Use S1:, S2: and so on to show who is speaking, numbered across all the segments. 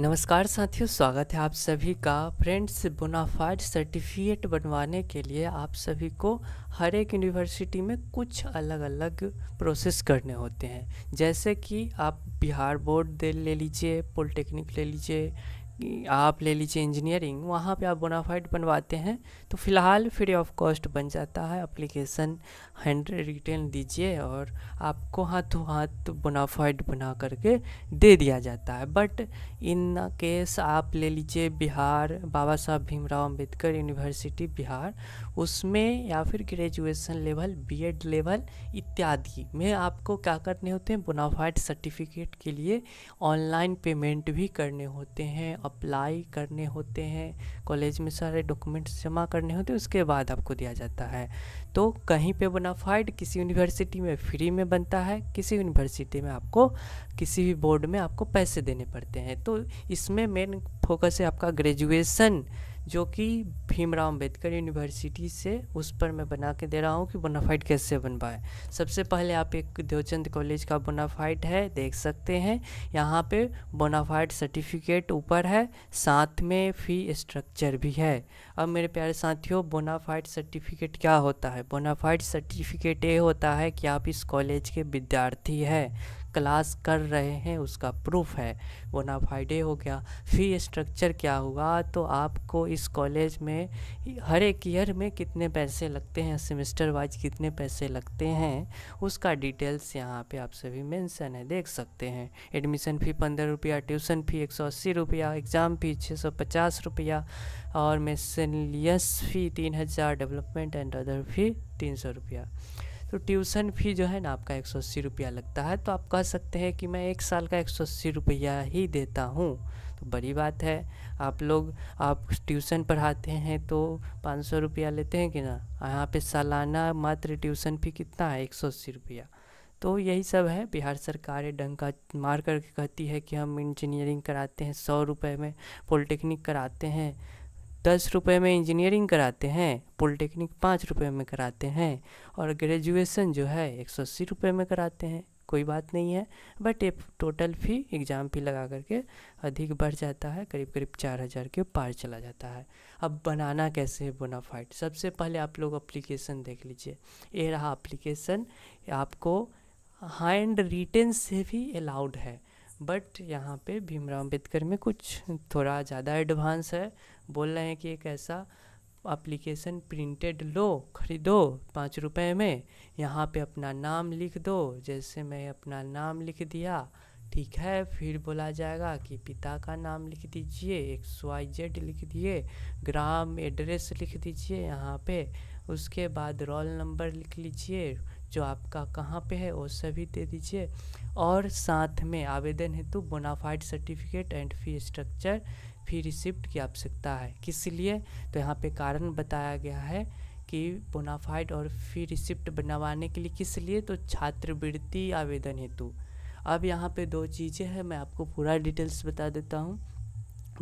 S1: नमस्कार साथियों स्वागत है आप सभी का फ्रेंड्स बोनाफाइड सर्टिफिकेट बनवाने के लिए आप सभी को हर एक यूनिवर्सिटी में कुछ अलग अलग प्रोसेस करने होते हैं जैसे कि आप बिहार बोर्ड दे ले लीजिए पॉलिटेक्निक ले लीजिए आप ले लीजिए इंजीनियरिंग वहाँ पे आप बोनाफाइड बनवाते हैं तो फ़िलहाल फ्री ऑफ कॉस्ट बन जाता है अप्लीकेशन हंड्रेड रिटर्न दीजिए और आपको हाथों हाथ बोनाफाइड बना करके दे दिया जाता है बट इन केस आप ले लीजिए बिहार बाबा साहब भीमराव अम्बेडकर यूनिवर्सिटी बिहार उसमें या फिर ग्रेजुएसन लेवल बीएड लेवल इत्यादि में आपको क्या करने होते हैं बोनाफाइड सर्टिफिकेट के लिए ऑनलाइन पेमेंट भी करने होते हैं अप्लाई करने होते हैं कॉलेज में सारे डॉक्यूमेंट्स जमा करने होते हैं उसके बाद आपको दिया जाता है तो कहीं पे बोनाफाइड किसी यूनिवर्सिटी में फ्री में बनता है किसी यूनिवर्सिटी में आपको किसी भी बोर्ड में आपको पैसे देने पड़ते हैं तो इसमें मेन फोकस है आपका ग्रेजुएसन जो कि भीमराव अम्बेडकर यूनिवर्सिटी से उस पर मैं बना के दे रहा हूँ कि बोनाफाइट कैसे बन पाए सबसे पहले आप एक देवचंद कॉलेज का बोनाफाइट है देख सकते हैं यहाँ पे बोनाफाइट सर्टिफिकेट ऊपर है साथ में फी स्ट्रक्चर भी है अब मेरे प्यारे साथियों बोनाफाइट सर्टिफिकेट क्या होता है बोनाफाइट सर्टिफिकेट ये होता है कि आप इस कॉलेज के विद्यार्थी हैं क्लास कर रहे हैं उसका प्रूफ है वो ना फाइडे हो गया फी स्ट्रक्चर क्या हुआ तो आपको इस कॉलेज में हर एक ईयर में कितने पैसे लगते हैं सेमेस्टर वाइज कितने पैसे लगते हैं उसका डिटेल्स यहाँ पे आप सभी मेंशन है देख सकते हैं एडमिशन फ़ी पंद्रह रुपया ट्यूशन फ़ी एक सौ अस्सी रुपया एग्ज़ाम फ़ी छः सौ पचास रुपया और मेसनलियस फ़ी तीन हज़ार डेवलपमेंट एंड अदर फ़ी तीन सौ रुपया तो ट्यूशन फ़ी जो है ना आपका एक सौ अस्सी रुपया लगता है तो आप कह सकते हैं कि मैं एक साल का एक सौ अस्सी रुपया ही देता हूँ तो बड़ी बात है आप लोग आप ट्यूशन पढ़ाते हैं तो पाँच सौ रुपया लेते हैं कि ना यहाँ पे सालाना मात्र ट्यूशन फ़ी कितना है एक सौ अस्सी रुपया तो यही सब है बिहार सरकार डंका मार करके कहती है कि हम इंजीनियरिंग कराते हैं सौ रुपये में पॉलिटेक्निक कराते हैं दस रुपये में इंजीनियरिंग कराते हैं पॉलिटेक्निक पाँच रुपये में कराते हैं और ग्रेजुएशन जो है एक सौ अस्सी रुपये में कराते हैं कोई बात नहीं है बट ये टोटल फी एग्ज़ाम फी लगा करके अधिक बढ़ जाता है करीब करीब चार हज़ार के पार चला जाता है अब बनाना कैसे है बोनाफाइड सबसे पहले आप लोग अप्लीकेशन देख लीजिए ये रहा अप्लीकेशन आपको हैंड रिटेन से भी अलाउड है बट यहाँ पे भीमराव अम्बेडकर में कुछ थोड़ा ज़्यादा एडवांस है बोल रहे हैं कि एक ऐसा अप्लीकेशन प्रिंटेड लो खरीदो पाँच रुपये में यहाँ पे अपना नाम लिख दो जैसे मैं अपना नाम लिख दिया ठीक है फिर बोला जाएगा कि पिता का नाम लिख दीजिए एक वाई जेड लिख दिए ग्राम एड्रेस लिख दीजिए यहाँ पे उसके बाद रोल नंबर लिख लीजिए जो आपका कहाँ पे है वो सभी दे दीजिए और साथ में आवेदन हेतु bonafide certificate and fee structure fee receipt की आवश्यकता है किस लिए तो यहाँ पे कारण बताया गया है कि बोनाफाइड और फी रिसिप्ट बनवाने के लिए किस लिए तो छात्रवृत्ति आवेदन हेतु अब यहाँ पे दो चीज़ें हैं मैं आपको पूरा डिटेल्स बता देता हूँ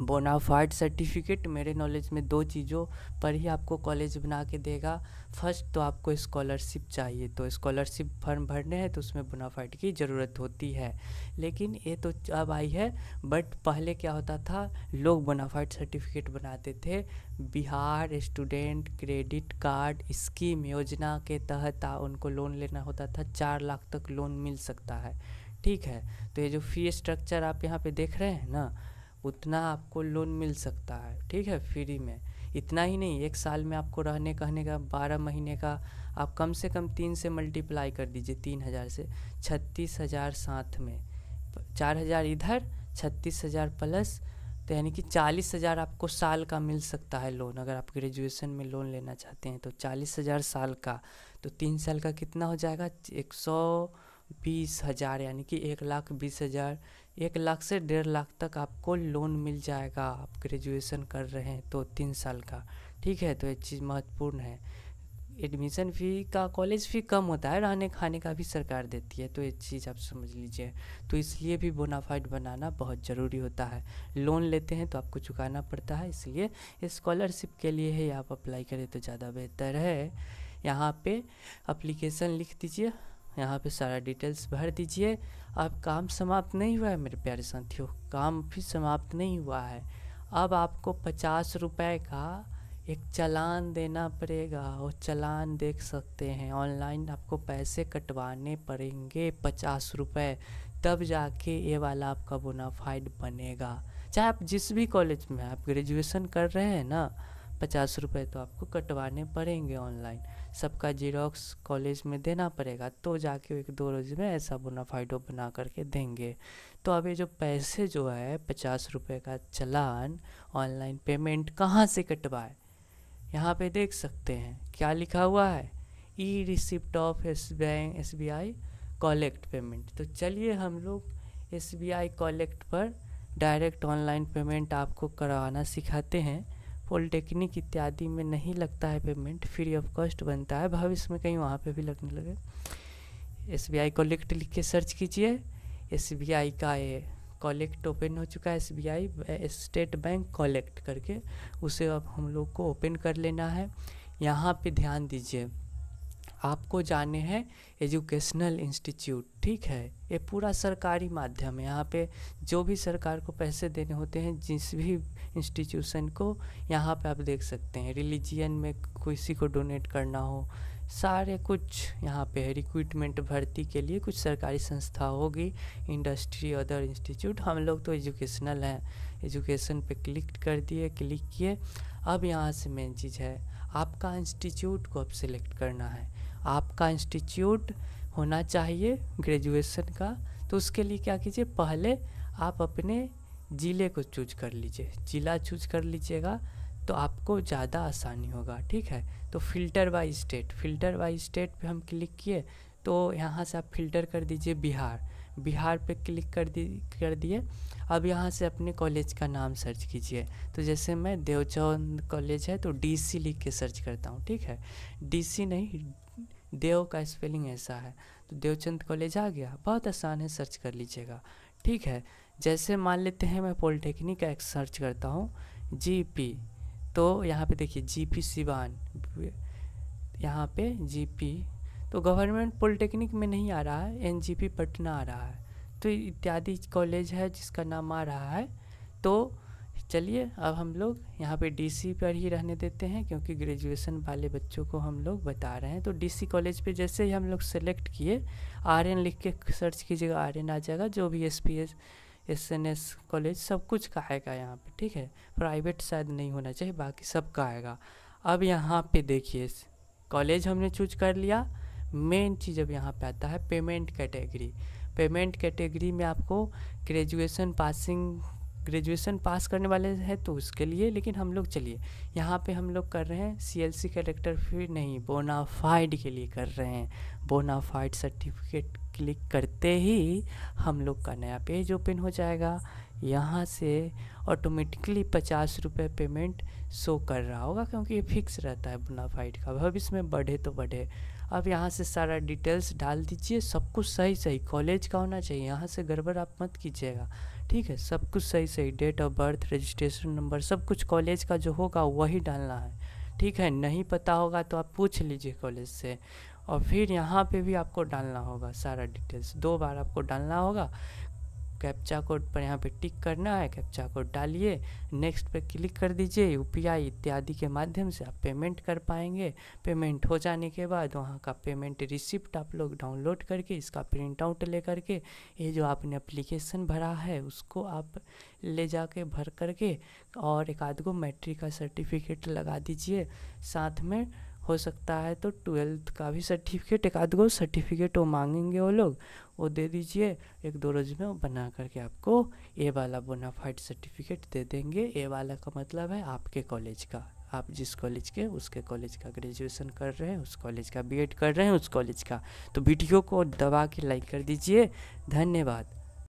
S1: बोनाफाइड सर्टिफिकेट मेरे नॉलेज में दो चीज़ों पर ही आपको कॉलेज बना के देगा फर्स्ट तो आपको स्कॉलरशिप चाहिए तो स्कॉलरशिप फॉर्म भरने हैं तो उसमें बोनाफाइड की ज़रूरत होती है लेकिन ये तो अब आई है बट पहले क्या होता था लोग बोनाफाइड सर्टिफिकेट बनाते थे Bihar student credit card scheme योजना के तहत उनको लोन लेना होता था चार लाख तक लोन मिल सकता है ठीक है तो ये जो फी स्ट्रक्चर आप यहाँ पर देख रहे हैं ना उतना आपको लोन मिल सकता है ठीक है फ्री में इतना ही नहीं एक साल में आपको रहने कहने का बारह महीने का आप कम से कम तीन से मल्टीप्लाई कर दीजिए तीन हज़ार से छत्तीस हज़ार साथ में चार हज़ार इधर छत्तीस हज़ार प्लस तो यानी कि चालीस हज़ार आपको साल का मिल सकता है लोन अगर आप ग्रेजुएशन में लोन लेना चाहते हैं तो चालीस हज़ार साल का तो तीन साल का कितना हो जाएगा एक सौ बीस हज़ार यानी कि एक लाख बीस हज़ार एक लाख से डेढ़ लाख तक आपको लोन मिल जाएगा आप ग्रेजुएशन कर रहे हैं तो तीन साल का ठीक है तो ये चीज़ महत्वपूर्ण है एडमिशन फ़ी का कॉलेज फ़ी कम होता है रहने खाने का भी सरकार देती है तो ये चीज़ आप समझ लीजिए तो इसलिए भी बोनाफाइड बनाना बहुत ज़रूरी होता है लोन लेते हैं तो आपको चुकाना पड़ता है इसलिए इस्कॉलरशिप के लिए ही आप अप्लाई करें तो ज़्यादा बेहतर है यहाँ पे अप्लीकेशन लिख दीजिए यहाँ पे सारा डिटेल्स भर दीजिए अब काम समाप्त नहीं हुआ है मेरे प्यारे साथियों काम भी समाप्त नहीं हुआ है अब आपको पचास रुपये का एक चलान देना पड़ेगा वो चलान देख सकते हैं ऑनलाइन आपको पैसे कटवाने पड़ेंगे पचास रुपये तब जाके ये वाला आपका बोनाफाइड बनेगा चाहे आप जिस भी कॉलेज में आप ग्रेजुएशन कर रहे हैं ना पचास रुपये तो आपको कटवाने पड़ेंगे ऑनलाइन सबका जीरोक्स कॉलेज में देना पड़ेगा तो जाके एक दो रोज़ में ऐसा बोनाफाइडो बना करके देंगे तो अब ये जो पैसे जो है पचास रुपये का चलान ऑनलाइन पेमेंट कहाँ से कटवाए यहाँ पे देख सकते हैं क्या लिखा हुआ है e receipt of S bank S B I collect payment तो चलिए हम लोग एस बी आई कॉलेक्ट पर डायरेक्ट ऑनलाइन पेमेंट आपको करवाना सिखाते हैं पॉलिटेक्निक इत्यादि में नहीं लगता है पेमेंट फ्री ऑफ कॉस्ट बनता है भविष्य में कहीं वहाँ पे भी लगने लगे एस बी आई कॉलेक्ट लिख के सर्च कीजिए एस बी आई का ये कॉलेक्ट ओपन हो चुका है S B I State Bank collect करके उसे अब हम लोग को ओपन कर लेना है यहाँ पे ध्यान दीजिए आपको जाने हैं एजुकेशनल इंस्टीट्यूट ठीक है ये पूरा सरकारी माध्यम है यहाँ पे जो भी सरकार को पैसे देने होते हैं जिस भी इंस्टीट्यूशन को यहाँ पे आप देख सकते हैं रिलीजियन में किसी को डोनेट करना हो सारे कुछ यहाँ पे है रिक्रूटमेंट भर्ती के लिए कुछ सरकारी संस्था होगी इंडस्ट्री अदर इंस्टीट्यूट हम लोग तो एजुकेशनल हैं एजुकेशन पे क्लिक कर दिए क्लिक किए अब यहाँ से मेन चीज़ है आपका इंस्टीट्यूट को अब सिलेक्ट करना है आपका इंस्टीट्यूट होना चाहिए ग्रेजुएशन का तो उसके लिए क्या कीजिए पहले आप अपने ज़िले को चूज कर लीजिए ज़िला चूज कर लीजिएगा तो आपको ज़्यादा आसानी होगा ठीक है तो filter by state filter by state पे हम क्लिक किए तो यहाँ से आप फिल्टर कर दीजिए बिहार बिहार पे क्लिक कर दी कर दिए अब यहाँ से अपने कॉलेज का नाम सर्च कीजिए तो जैसे मैं देवचंद कॉलेज है तो डीसी लिख के सर्च करता हूँ ठीक है डीसी नहीं देव का स्पेलिंग ऐसा है तो देवचंद कॉलेज आ गया बहुत आसान है सर्च कर लीजिएगा ठीक है जैसे मान लेते हैं मैं पॉलिटेक्निक का एक सर्च करता हूँ जी पी तो यहाँ पे देखिए जी पी सिवान यहाँ पे जी पी तो गवर्नमेंट पॉलिटेक्निक में नहीं आ रहा है एन पटना आ रहा है तो इत्यादि कॉलेज है जिसका नाम आ रहा है तो चलिए अब हम लोग यहाँ पे डीसी पर ही रहने देते हैं क्योंकि ग्रेजुएशन वाले बच्चों को हम लोग बता रहे हैं तो डीसी कॉलेज पे जैसे ही हम लोग सेलेक्ट किए आरएन लिख के सर्च कीजिएगा आरएन आ जाएगा जो भी S S S P N S college सब कुछ का आएगा यहाँ पे ठीक है प्राइवेट शायद नहीं होना चाहिए बाकी सब का आएगा अब यहाँ पे देखिए कॉलेज हमने चूज कर लिया मेन चीज़ अब यहाँ पे आता है पेमेंट कैटेगरी पेमेंट कैटेगरी में आपको ग्रेजुएशन पासिंग ग्रेजुएशन पास करने वाले हैं तो उसके लिए लेकिन हम लोग चलिए यहाँ पे हम लोग कर रहे हैं सी एल सी कैरेक्टर फिर नहीं बोनाफाइड के लिए कर रहे हैं बोनाफाइड सर्टिफिकेट क्लिक करते ही हम लोग का नया पेज ओपन हो जाएगा यहाँ से ऑटोमेटिकली पचास रुपये पेमेंट शो कर रहा होगा क्योंकि ये फिक्स रहता है बुनाफाइट का भविष्य में बढ़े तो बढ़े अब यहाँ से सारा डिटेल्स डाल दीजिए सब कुछ सही सही कॉलेज का होना चाहिए यहाँ से गड़बड़ आप मत कीजिएगा ठीक है सब कुछ सही सही date of birth registration number सब कुछ कॉलेज का जो होगा वही डालना है ठीक है नहीं पता होगा तो आप पूछ लीजिए कॉलेज से और फिर यहाँ पे भी आपको डालना होगा सारा डिटेल्स दो बार आपको डालना होगा कैप्चा कोड पर यहाँ पे टिक करना है कैप्चा कोड डालिए नेक्स्ट पे क्लिक कर दीजिए यूपीआई इत्यादि के माध्यम से आप पेमेंट कर पाएंगे पेमेंट हो जाने के बाद वहाँ का पेमेंट रिसिप्ट आप लोग डाउनलोड करके इसका प्रिंट आउट ले करके ये जो आपने अप्लीकेशन भरा है उसको आप ले जाके भर करके और एक आध गो मैट्रिक का सर्टिफिकेट लगा दीजिए साथ में हो सकता है तो ट्वेल्थ का भी सर्टिफिकेट एक आध गो सर्टिफिकेट वो मांगेंगे वो लोग वो दे दीजिए एक दो रोज़ में वो बना करके आपको ए वाला बोनाफाइड सर्टिफिकेट दे देंगे ए वाला का मतलब है आपके कॉलेज का आप जिस कॉलेज के उसके कॉलेज का ग्रेजुएशन कर रहे हैं उस कॉलेज का बीएड कर रहे हैं उस कॉलेज का तो वीडियो को दबा के लाइक कर दीजिए धन्यवाद